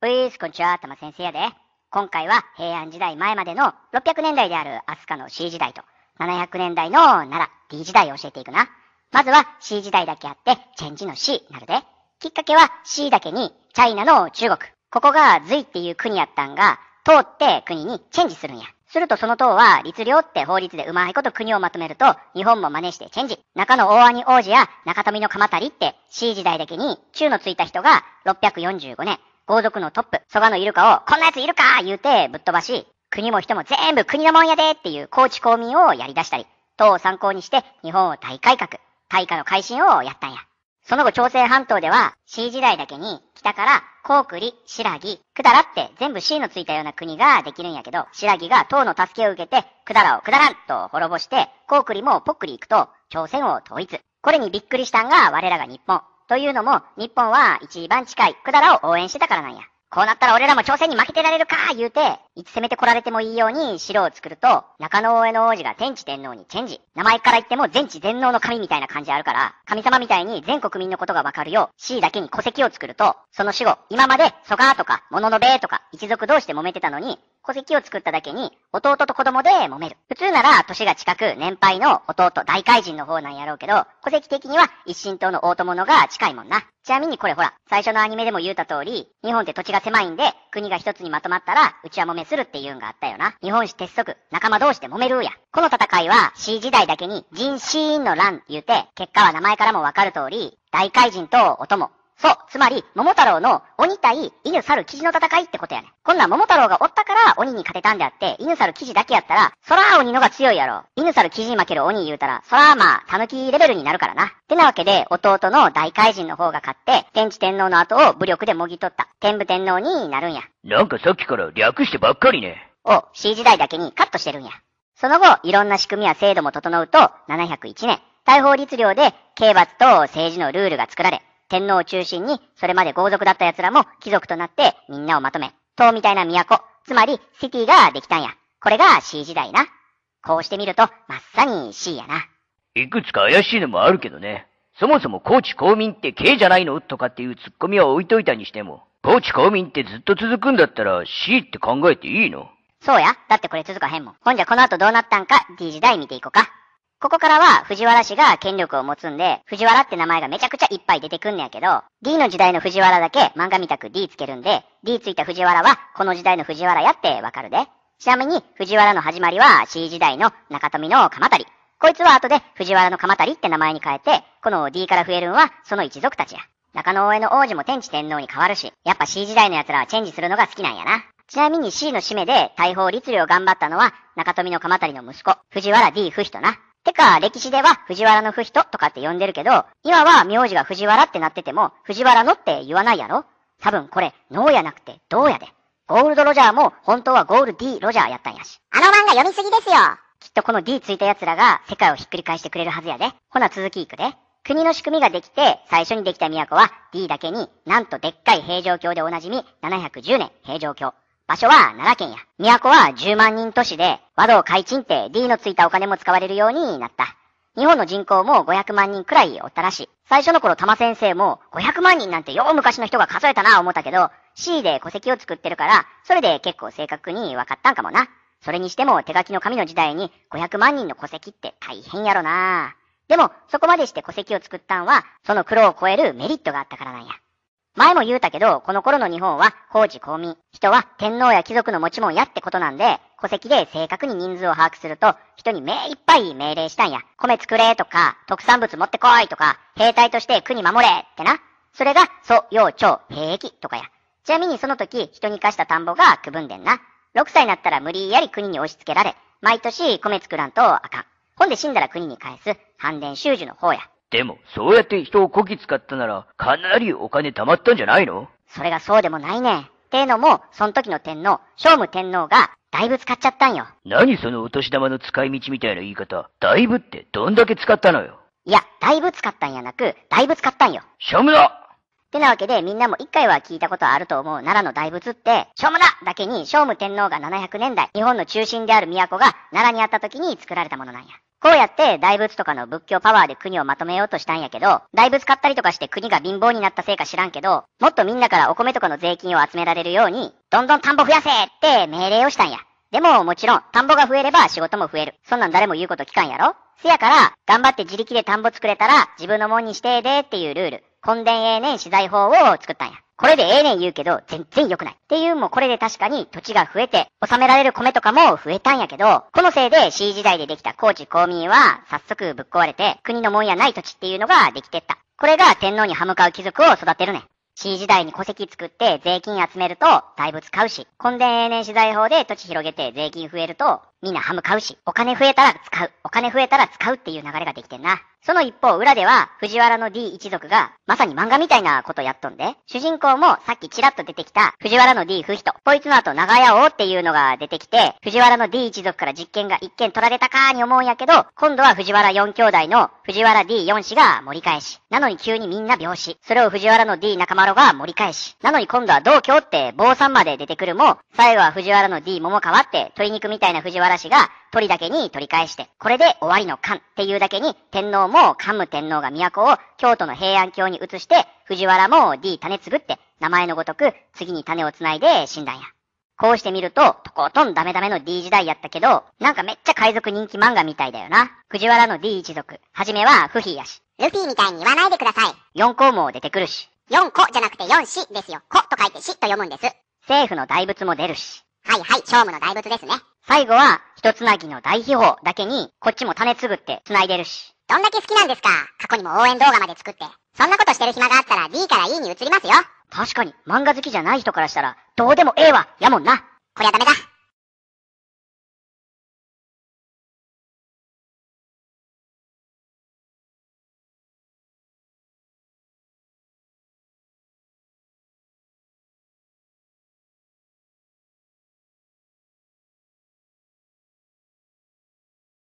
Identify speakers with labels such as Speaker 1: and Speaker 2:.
Speaker 1: ウィースこんにちは、たま先生やで。今回は平安時代前までの600年代である飛鳥の C 時代と700年代の奈良 D 時代を教えていくな。まずは C 時代だけあってチェンジの C なるで。きっかけは C だけにチャイナの中国。ここが隋っていう国やったんが、通って国にチェンジするんや。するとその党は律令って法律でうまいこと国をまとめると日本も真似してチェンジ。中野大兄王子や中富の鎌足りって C 時代だけに中のついた人が645年豪族のトップ、蘇我のイルカを、こんな奴いるか言うてぶっ飛ばし、国も人も全部国のもんやでっていう高知公民をやり出したり、党を参考にして日本を大改革、大化の改新をやったんや。その後朝鮮半島では、C 時代だけに、北から、高栗、白木、くだらって全部 C のついたような国ができるんやけど、白木が党の助けを受けて、くだらをくだらんと滅ぼして、高栗もぽっくり行くと、朝鮮を統一。これにびっくりしたんが我らが日本。というのも、日本は一番近いだらを応援してたからなんや。こうなったら俺らも朝鮮に負けてられるか言うて、いつ攻めてこられてもいいように城を作ると、中野大江の王子が天智天皇にチェンジ。名前から言っても全知全能の神みたいな感じあるから、神様みたいに全国民のことがわかるよう、死だけに戸籍を作ると、その死後、今まで蘇我とか、物のべとか、一族同士で揉めてたのに、戸籍を作っただけに、弟と子供で揉める。普通なら、年が近く、年配の弟、大怪人の方なんやろうけど、戸籍的には一神党の大友のが近いもんな。ちなみにこれほら、最初のアニメでも言うた通り、日本って土地が狭いんで、国が一つにまとまったら、うちは揉めするっていうんがあったよな。日本史鉄則、仲間同士で揉めるや。この戦いは、C 時代だけに、人死因の乱言うて、結果は名前からもわかる通り、大怪人とお供、そう。つまり、桃太郎の鬼対犬猿記事の戦いってことやね。こんなん桃太郎がおったから鬼に勝てたんであって、犬猿記事だけやったら、そら鬼のが強いやろ。犬猿記事に負ける鬼言うたら、そらまあ、狸レベルになるからな。ってなわけで、弟の大怪人の方が勝って、天智天皇の後を武力でもぎ取った。天武天皇になるんや。なんかさっきから略してばっかりね。お、C 時代だけにカットしてるんや。その後、いろんな仕組みや制度も整うと、701年、大法律令で刑罰と政治のルールが作られ、天皇を中心に、それまで豪族だった奴らも貴族となってみんなをまとめ、塔みたいな都、つまりシティができたんや。これが C 時代な。こうしてみると、まっさに C やな。いくつか怪しいのもあるけどね。そもそも高知公民って K じゃないのとかっていうツッコミは置いといたにしても、高知公民ってずっと続くんだったら C って考えていいのそうや。だってこれ続かへんもん。ほんじゃこの後どうなったんか D 時代見ていこうか。ここからは藤原氏が権力を持つんで、藤原って名前がめちゃくちゃいっぱい出てくんねやけど、D の時代の藤原だけ漫画みたく D つけるんで、D ついた藤原はこの時代の藤原やってわかるで。ちなみに藤原の始まりは C 時代の中富の鎌足り。こいつは後で藤原の鎌足りって名前に変えて、この D から増えるんはその一族たちや。中野大江の王子も天智天皇に変わるし、やっぱ C 時代の奴らはチェンジするのが好きなんやな。ちなみに C の締めで大砲律令を頑張ったのは中富の鎌足りの息子、藤原 D 不比とな。てか、歴史では藤原の不人とかって呼んでるけど、今は名字が藤原ってなってても、藤原のって言わないやろ多分これ、脳やなくて、どうやで。ゴールドロジャーも本当はゴール D ロジャーやったんやし。あの漫画読みすぎですよきっとこの D ついた奴らが世界をひっくり返してくれるはずやで。ほな続きいくで。国の仕組みができて、最初にできた都は D だけになんとでっかい平城京でおなじみ710年平城京。場所は奈良県や。都は10万人都市で、和道開鎮って D のついたお金も使われるようになった。日本の人口も500万人くらいおったらしい。最初の頃玉先生も500万人なんてよう昔の人が数えたな思ったけど、C で戸籍を作ってるから、それで結構正確に分かったんかもな。それにしても手書きの紙の時代に500万人の戸籍って大変やろな。でも、そこまでして戸籍を作ったんは、その苦労を超えるメリットがあったからなんや。前も言うたけど、この頃の日本は工事公民。人は天皇や貴族の持ち物やってことなんで、戸籍で正確に人数を把握すると、人に目いっぱい命令したんや。米作れとか、特産物持ってこいとか、兵隊として国守れってな。それが、祖、幼、長、兵役とかや。ちなみにその時、人に貸した田んぼが区分でんな。6歳になったら無理やり国に押し付けられ、毎年米作らんとあかん。ほんで死んだら国に返す、反伝収受の方や。でも、そうやって人をこき使ったなら、かなりお金貯まったんじゃないのそれがそうでもないね。っていうのも、その時の天皇、聖武天皇が、だいぶ使っちゃったんよ。何そのお年玉の使い道みたいな言い方。だいぶってどんだけ使ったのよ。いや、だいぶ使ったんやなく、だいぶ使ったんよ。しょむだってなわけで、みんなも一回は聞いたことあると思う奈良の大仏って、しょうなだけに、聖武天皇が700年代、日本の中心である都が奈良にあった時に作られたものなんや。こうやって大仏とかの仏教パワーで国をまとめようとしたんやけど、大仏買ったりとかして国が貧乏になったせいか知らんけど、もっとみんなからお米とかの税金を集められるように、どんどん田んぼ増やせって命令をしたんや。でももちろん、田んぼが増えれば仕事も増える。そんなん誰も言うこと聞かんやろせやから、頑張って自力で田んぼ作れたら自分のもんにしてえでっていうルール、根田永年資材法を作ったんや。これでええねん言うけど、全然良くない。っていうもうこれで確かに土地が増えて、納められる米とかも増えたんやけど、このせいで C 時代でできた高知公民は早速ぶっ壊れて、国のもんやない土地っていうのができてった。これが天皇に歯向かう貴族を育てるねん。C 時代に戸籍作って税金集めると、大仏買うし、根伝永年資材法で土地広げて税金増えると、みんなハム買うし、お金増えたら使う、お金増えたら使うっていう流れができてんな。その一方、裏では、藤原の D 一族が、まさに漫画みたいなことやっとんで、主人公もさっきちらっと出てきた、藤原の D 不人、こいつの後長屋王っていうのが出てきて、藤原の D 一族から実験が一件取られたかーに思うんやけど、今度は藤原四兄弟の藤原 d 四子が盛り返し。なのに急にみんな病死。それを藤原の D 仲間ろが盛り返し。なのに今度は同居って坊さんまで出てくるも、最後は藤原の D 桃川って、鶏肉みたいな藤原原氏が鳥だけに取り返して、これで終わりの漢っていうだけに、天皇も桓武天皇が都を京都の平安京に移して、藤原も D 種継ぐって名前のごとく次に種を繋いで死んだんや。こうしてみると、とことんダメダメの D 時代やったけど、なんかめっちゃ海賊人気漫画みたいだよな。藤原の D 一族。はじめは不費やし。ルフィみたいに言わないでください。4項も出てくるし。4個じゃなくて4子ですよ。子と書いて死と読むんです。政府の大仏も出るし。はいはい、聖武の大仏ですね。最後は、一つなぎの大秘宝だけに、こっちも種つぶって繋いでるし。どんだけ好きなんですか過去にも応援動画まで作って。そんなことしてる暇があったら D から E に移りますよ。確かに、漫画好きじゃない人からしたら、どうでもええわ、やもんな。こりゃダメだ。